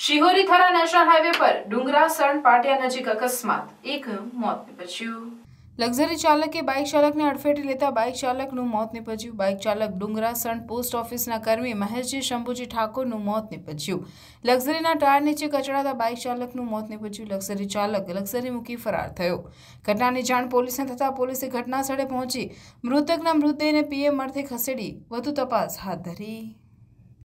Shihori Thara national highway પર ડુંગરા સણ પાટિયા નજીક અકસ્માત એક મોત નિપજ્યું લક્ઝરી ચાલકે બાઇક ચાલકને અડફેટી લેતા બાઇક ચાલકનું મોત નિપજ્યું બાઇક ચાલક ડુંગરા સણ પોસ્ટ ઓફિસના કર્મી મહેશજી શંભુજી ઠાકોરનું મોત નિપજ્યું લક્ઝરીના ટાયર નીચે કચડાતા બાઇક ચાલકનું મોત નિપજ્યું લક્ઝરી ચાલક લક્ઝરી મૂકી ફરાર થયો ઘટનાની જાણ પોલીસને થતાં પોલીસે ઘટના સ્થળે પહોંચી મૃતકના મૃતદેહને પીએમ અર્થે ખસેડી વધુ તપાસ હાથ ધરી